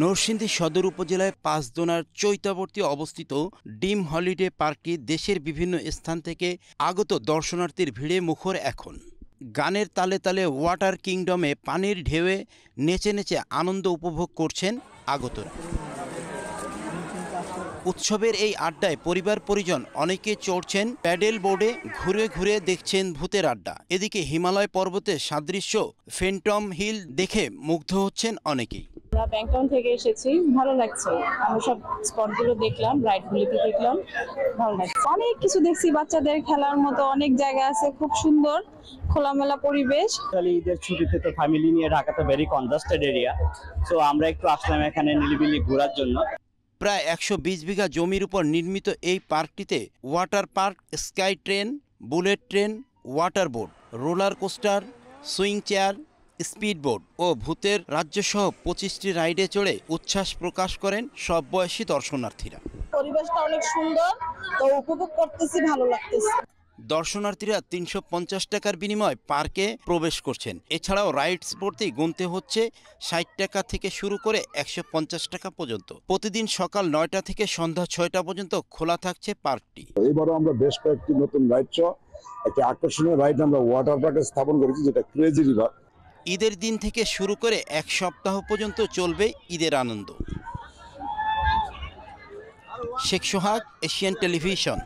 নরসিংদী সদর উপজেলায় পাঁচদোনার চৈতাবর্তী অবস্থিত ডিম হলিডে পার্কে দেশের বিভিন্ন স্থান থেকে আগত দর্শনার্থীর ভিড়ে মুখর এখন গানের তালে তালে ওয়াটার কিংডমে পানির ঢেউয়ে নেচে নেচে আনন্দ উপভোগ করছেন আগতরা উৎসবের এই আড্ডায় পরিবার পরিজন অনেকে চড়ছেন প্যাডেল বোর্ডে ঘুরে ঘুরে দেখছেন ভূতের আড্ডা এদিকে হিমালয় পর্বতের সাদৃশ্য ফেন্টম হিল দেখে মুগ্ধ হচ্ছেন অনেকেই আমরা ব্যাংকটাউন থেকে এসেছি ভালো লাগছে আমি সব স্পটগুলো দেখলাম রাইডগুলিকে দেখলাম ভালো লাগছে অনেক কিছু দেখছি বাচ্চাদের খেলার মতো অনেক জায়গা আছে খুব সুন্দর খোলামেলা পরিবেশ তাহলে ঈদের ছুটিতে তো ফ্যামিলি নিয়ে ঢাকা তো ভেরি কনজাস্টেড এরিয়া সো আমরা একটু আসলাম এখানে নিলিবিলি ঘোরার জন্য প্রায় একশো বিঘা জমির উপর নির্মিত এই পার্কটিতে water park sky train bullet train water boat roller coaster swing chair board ও ভূতের রাজ্যসহ পঁচিশটি রাইডে চড়ে উচ্ছ্বাস প্রকাশ করেন সব বয়সী দর্শনার্থীরা পরিবেশটা অনেক সুন্দর তো উপভোগ করতেছি ভালো লাগতেছে দর্শনার্থীরা তিনশো পঞ্চাশ টাকার বিনিময়ে পার্কে প্রবেশ করছেন এছাড়াও রাইডস ভর্তি গুনতে হচ্ছে ষাট টাকা থেকে শুরু করে একশো পঞ্চাশ টাকা পর্যন্ত প্রতিদিন সকাল নয়টা থেকে সন্ধ্যা ছয়টা পর্যন্ত খোলা থাকছে পার্কটি এবারও আমরা বেশ কয়েকটি নতুন রাইড একটি আকর্ষণীয় রাইড আমরা ওয়াটার পার্কে স্থাপন করেছি যেটা ক্রেজি রিভার ঈদের দিন থেকে শুরু করে এক সপ্তাহ পর্যন্ত চলবে ঈদের আনন্দ শেখ সোহাগ এশিয়ান টেলিভিশন